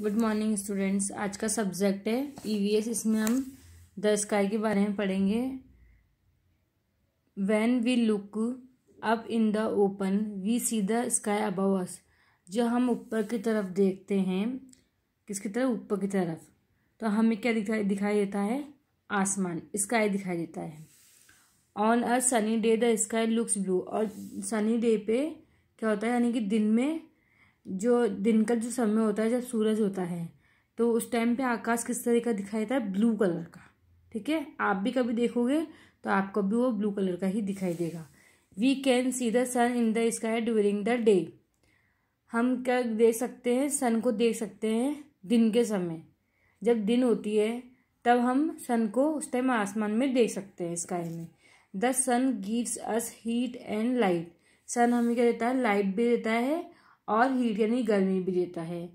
good morning students आज का subject है ईवीएस e इसमें हम द स्काई के बारे में पढ़ेंगे when we look up in the open we see the sky above us जो हम ऊपर की तरफ देखते हैं किसकी तरफ ऊपर की तरफ तो हमें क्या दिखाई दिखाई देता है आसमान स्काई दिखाई देता है on a sunny day the sky looks blue और सनी डे पे क्या होता है यानी कि दिन में जो दिन का जो समय होता है जब सूरज होता है तो उस टाइम पे आकाश किस तरह का दिखाई देता है ब्लू कलर का ठीक है आप भी कभी देखोगे तो आपको भी वो ब्लू कलर का ही दिखाई देगा we can see the sun in the sky during the day हम क्या देख सकते हैं सन को देख सकते हैं दिन के समय जब दिन होती है तब हम सन को उस टाइम आसमान में देख सकते हैं स्काई में the sun gives us heat and light sun हमें क्या देता है लाइट भी देता है और हीट यानी गर्मी भी देता है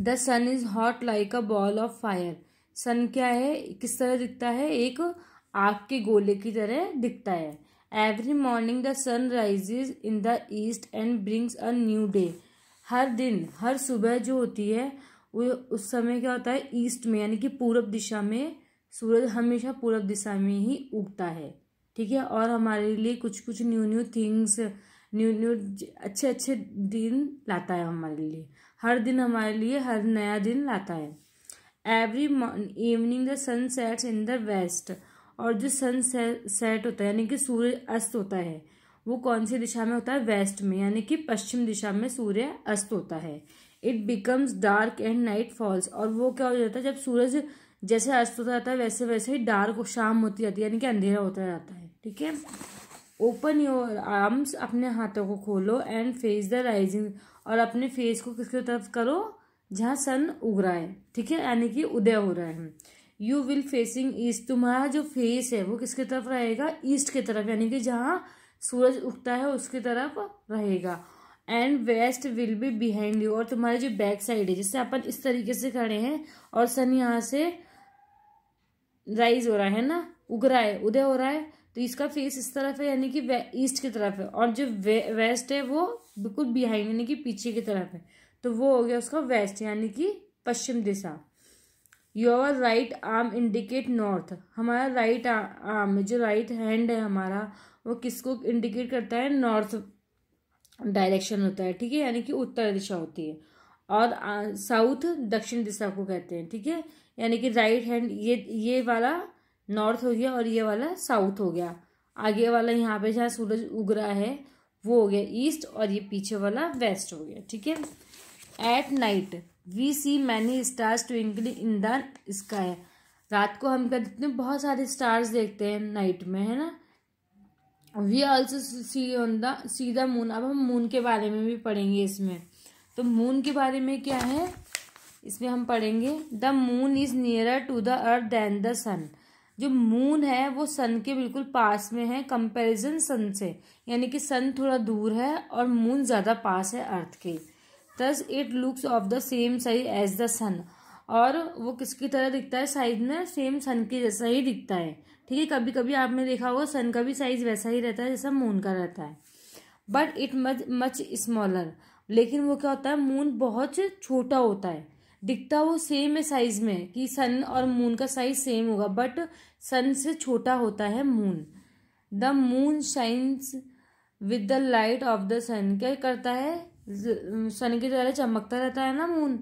the sun is hot like a ball of fire sun क्या है किस तरह दिखता है एक आग के गोले की तरह दिखता है every morning the sun rises in the east and brings a new day हर दिन हर सुबह जो होती है वो उस समय क्या होता है ईस्ट में यानी कि पूरब दिशा में सूरज हमेशा पूरब दिशा में ही उगता है ठीक है और हमारे लिए कुछ कुछ new new things new new अच्छे अच्छे दिन लाता है हमारे लिए हर दिन हमारे लिए हर नया दिन लाता है every evening the sun sets in the west और जो सन सेट होता है यानी कि सूर्य अस्त होता है वो कौन सी दिशा में होता है वेस्ट में यानी कि पश्चिम दिशा में सूर्य अस्त होता है it becomes dark and night falls और वो क्या हो जाता है जब सूरज जैसे अस्त होता जाता है वैसे वैसे ही डार्क शाम होती जाती है यानी कि अंधेरा होता जाता है ठीक है ओपन योर आर्म्स अपने हाथों को खोलो एंड फेस द राइजिंग और अपने फेस को किसकी तरफ करो जहाँ सन उग रहा है ठीक है यानी कि उदय हो रहा है यू विल फेसिंग ईस्ट तुम्हारा जो फेस है वो किसकी तरफ रहेगा ईस्ट की तरफ यानी कि जहाँ सूरज उगता है उसकी तरफ रहेगा and west will be behind you और तुम्हारी जो बैक साइड है जैसे अपन इस तरीके से खड़े हैं और सन यहाँ से राइज हो रहा है ना उग रहा है उदय हो रहा है तो इसका फेस इस तरफ है यानी कि ईस्ट की तरफ है और जो वे, वेस्ट है वो बिल्कुल बिहाइंड यानी कि पीछे की तरफ है तो वो हो गया उसका वेस्ट यानी कि पश्चिम दिशा your right arm indicate north हमारा राइट आर्म जो राइट हैंड है हमारा वो किसको इंडिकेट करता है नॉर्थ डायरेक्शन होता है ठीक है यानी कि उत्तर दिशा होती है और साउथ दक्षिण दिशा को कहते हैं ठीक है यानी कि राइट हैंड ये ये वाला नॉर्थ हो गया और ये वाला साउथ हो गया आगे वाला यहाँ पे जहाँ सूरज उग रहा है वो हो गया ईस्ट और ये पीछे वाला वेस्ट हो गया ठीक है at night we see many stars twinkling in the sky रात को हम हैं बहुत सारे स्टार्स देखते हैं नाइट में है ना we also see on the see the moon अब हम मून के बारे में भी पढ़ेंगे इसमें तो मून के बारे में क्या है इसमें हम पढ़ेंगे the moon is near to the earth than the sun जो मून है वो सन के बिल्कुल पास में है कंपैरिजन सन से यानी कि सन थोड़ा दूर है और मून ज़्यादा पास है अर्थ के दस it looks of the same size as the sun और वो किसकी तरह दिखता है साइज में सेम सन के जैसा ही दिखता है ठीक है कभी कभी आपने देखा होगा सन का भी साइज़ वैसा ही रहता है जैसा मून का रहता है but it much much smaller लेकिन वो क्या होता है मून बहुत छोटा होता है दिखता वो सेम है साइज में कि सन और मून का साइज सेम होगा बट सन से छोटा होता है moon the moon shines with the light of the sun क्या करता है सन um, के द्वारा चमकता रहता है ना moon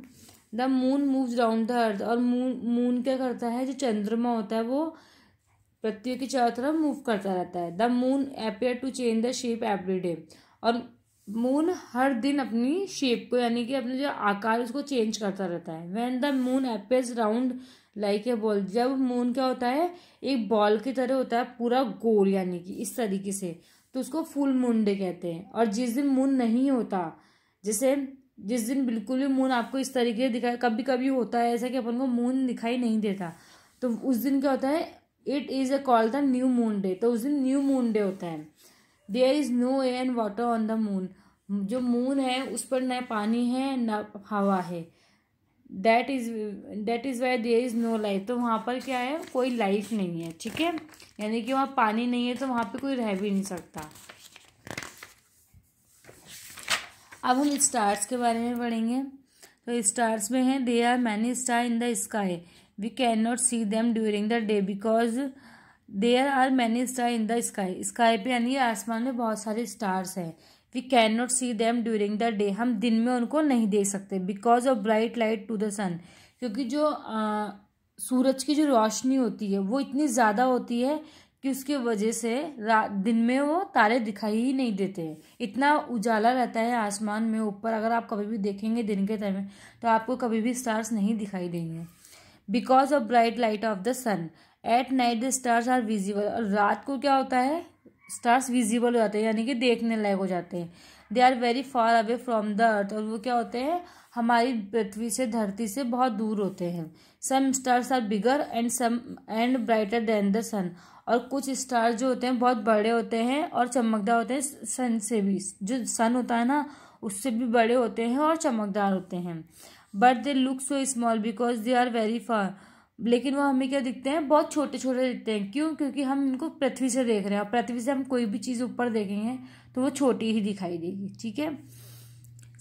the moon moves round the earth और मून मून क्या करता है जो चंद्रमा होता है वो पृथ्वी के चारों तरफ मूव करता रहता है the moon appear to change the shape every day और मून हर दिन अपनी शेप को यानी कि अपने जो आकार उसको चेंज करता रहता है when the moon appears round like a ball जब मून क्या होता है एक बॉल की तरह होता है पूरा गोल यानी कि इस तरीके से तो उसको फुल मून डे कहते हैं और जिस दिन मून नहीं होता जैसे जिस दिन बिल्कुल भी मून आपको इस तरीके से दिखाई कभी कभी होता है ऐसा कि अपन को मून दिखाई नहीं देता तो उस दिन क्या होता है it is a call the new moon day तो उस दिन न्यू मून डे होता है there is no air and water on the moon जो मून है उस पर न पानी है न हवा है that is that is why there is no life तो वहाँ पर क्या है कोई लाइफ नहीं है ठीक है यानी कि वहाँ पानी नहीं है तो वहाँ पे कोई रह भी नहीं सकता अब हम स्टार्स के बारे में पढ़ेंगे तो स्टार्स में है they are many star in the sky we can not see them during the day because there are many star in the sky sky पे यानी आसमान में बहुत सारे स्टार्स हैं we can not see them during the day हम दिन में उनको नहीं देख सकते because of bright light to the sun क्योंकि जो आ, सूरज की जो रोशनी होती है वो इतनी ज़्यादा होती है कि उसकी वजह से दिन में वो तारे दिखाई ही नहीं देते हैं इतना उजाला रहता है आसमान में ऊपर अगर आप कभी भी देखेंगे दिन के टाइम में तो आपको कभी भी स्टार्स नहीं दिखाई देंगे because of bright light of the sun at night the stars are visible और रात को क्या होता है स्टार्स विजिबल हो जाते हैं यानी कि देखने लायक हो जाते हैं they are very far away from the earth और वो क्या होते हैं हमारी पृथ्वी से धरती से बहुत दूर होते हैं some stars are bigger and some and brighter than the sun और कुछ स्टार जो होते हैं बहुत बड़े होते हैं और चमकदार होते हैं सन से भी जो सन होता है ना उससे भी बड़े होते हैं और चमकदार होते हैं but they look so small because they are very far लेकिन वो हमें क्या दिखते हैं बहुत छोटे छोटे दिखते हैं क्यों क्योंकि हम इनको पृथ्वी से देख रहे हैं और पृथ्वी से हम कोई भी चीज़ ऊपर देखेंगे तो वो छोटी ही दिखाई देगी ठीक है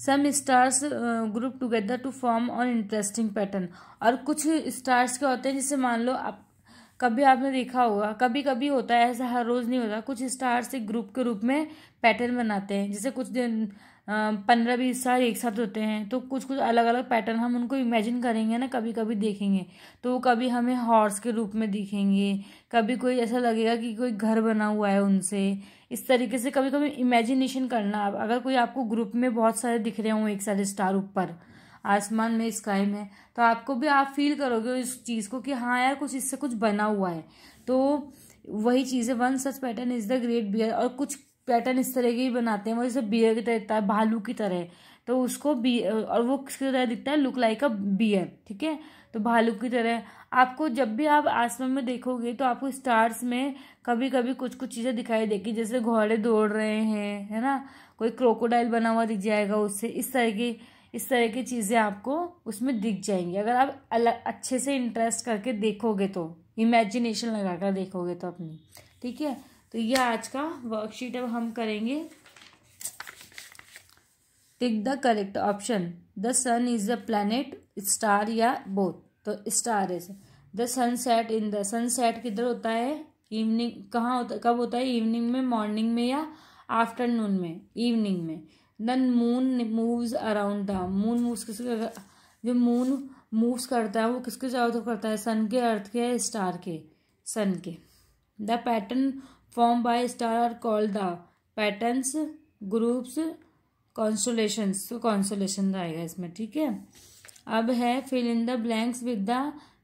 some stars group together to form on interesting pattern और कुछ स्टार्स क्या होते हैं जैसे मान लो आप कभी आपने देखा होगा कभी कभी होता है ऐसा हर रोज़ नहीं होता कुछ स्टार्स एक ग्रुप के रूप में पैटर्न बनाते हैं जैसे कुछ दिन पंद्रह बीस साल एक साथ होते हैं तो कुछ कुछ अलग अलग पैटर्न हम उनको इमेजिन करेंगे ना कभी कभी देखेंगे तो वो कभी हमें हॉर्स के रूप में दिखेंगे कभी कोई ऐसा लगेगा कि कोई घर बना हुआ है उनसे इस तरीके से कभी कभी इमेजिनेशन करना आप अगर कोई आपको ग्रुप में बहुत सारे दिख रहे हों एक सारे स्टार ऊपर आसमान में स्काई में तो आपको भी आप फील करोगे इस चीज़ को कि हाँ यार कुछ इससे कुछ बना हुआ है तो वही चीज़ है one such pattern is the great bear और कुछ पैटर्न इस तरह के ही बनाते हैं वो जैसे बियर की तरह दिखता है भालू की तरह तो उसको बी और वो किसकी तरह दिखता है लुक लाइक अ बियर ठीक है तो भालू की तरह आपको जब भी आप आसमान में देखोगे तो आपको स्टार्स में कभी कभी कुछ कुछ चीज़ें दिखाई देगी जैसे घोड़े दौड़ रहे हैं है ना कोई क्रोकोडाइल बना हुआ दिख जाएगा उससे इस तरह की इस तरह की चीज़ें आपको उसमें दिख जाएंगी अगर आप अलग अच्छे से इंटरेस्ट करके देखोगे तो इमेजिनेशन लगा कर देखोगे तो अपनी ठीक है तो ये आज का वर्कशीट अब हम करेंगे tick the correct option the sun is the planet star या बोथ तो star is the sun set in the sun set किधर होता है इवनिंग कहाँ होता कब होता है इवनिंग में मॉर्निंग में या आफ्टरनून में इवनिंग में then moon moves around the moon moves किस जो मून मूव्स करता है वो किसके चारों तरफ करता है सन के अर्थ के स्टार के सन के the pattern form by star are called the patterns groups constellation तो कॉन्सोलेशन आएगा इसमें ठीक है अब है fill in the blanks with the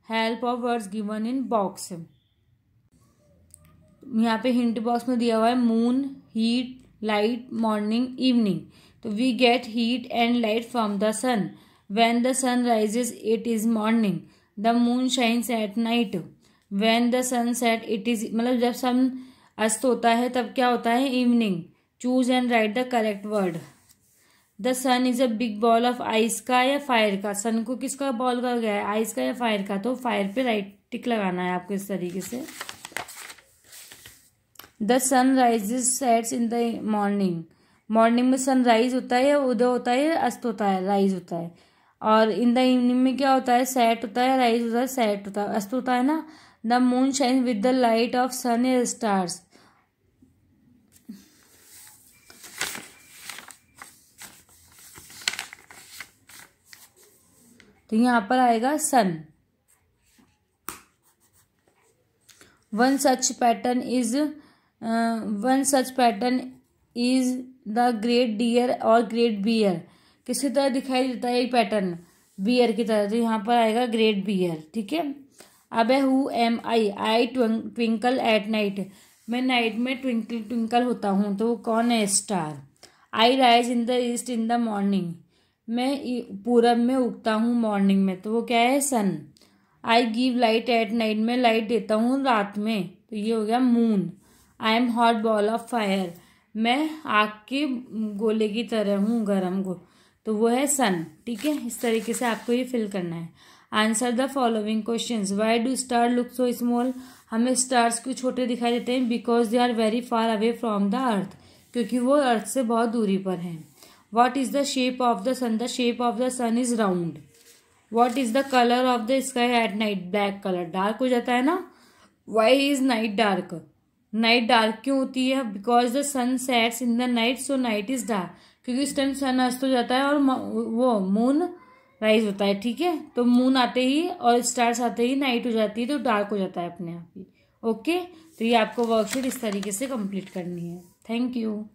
help of words given in box यहाँ पे हिंट बॉक्स में दिया हुआ है moon heat light morning evening तो we get heat and light from the sun when the sun rises it is morning the moon shines at night when the sun set it is मतलब जब सन अस्त होता है तब क्या होता है evening choose and write the correct word the sun is a big ball of ice का या फायर का सन को किसका बॉल कहा गया है आइस का या फायर का तो फायर पे राइट टिक लगाना है आपको इस तरीके से the sun rise sets in the morning morning में सनराइज होता है या उदय होता है या अस्त होता है राइज होता है और इन द इवनिंग में क्या होता है सेट होता है राइज होता है सेट होता है अस्त होता है ना the moon shine with the light of sun and stars तो यहाँ पर आएगा sun one such pattern is one such pattern is the great deer और ग्रेट बियर किसी तरह दिखाई देता है ये पैटर्न बियर की तरह तो यहाँ पर आएगा ग्रेट बियर ठीक है है who am I I twinkle at night मैं नाइट में ट्विंकल ट्विंकल होता हूँ तो वो कौन है star I rise in the east in the morning मैं पूरब में उगता हूँ मॉर्निंग में तो वो क्या है sun I give light at night में लाइट देता हूँ रात में तो ये हो गया moon I am hot ball of fire मैं आग के गोले की तरह हूँ गर्म गो तो वो है सन ठीक है इस तरीके से आपको ये फिल करना है answer the following question why do star look so small हमें स्टार्स क्यों छोटे दिखाई देते हैं because they are very far away from the earth क्योंकि वो अर्थ से बहुत दूरी पर हैं what is the shape of the sun the shape of the sun is round what is the colour of the sky at night black colour dark हो जाता है ना why is night dark night dark क्यों होती है because the sun sets in the night so night is dark क्योंकि उस time सन अस्त हो जाता है और वो मून राइज होता है ठीक है तो मून आते ही और स्टार्स आते ही नाइट हो जाती है तो डार्क हो जाता है अपने आप ही ओके तो ये आपको वर्कशीट इस तरीके से कंप्लीट करनी है थैंक यू